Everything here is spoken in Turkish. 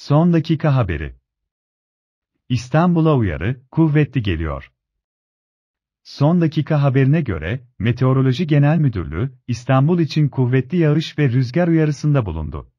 Son dakika haberi. İstanbul'a uyarı, kuvvetli geliyor. Son dakika haberine göre, Meteoroloji Genel Müdürlüğü, İstanbul için kuvvetli yağış ve rüzgar uyarısında bulundu.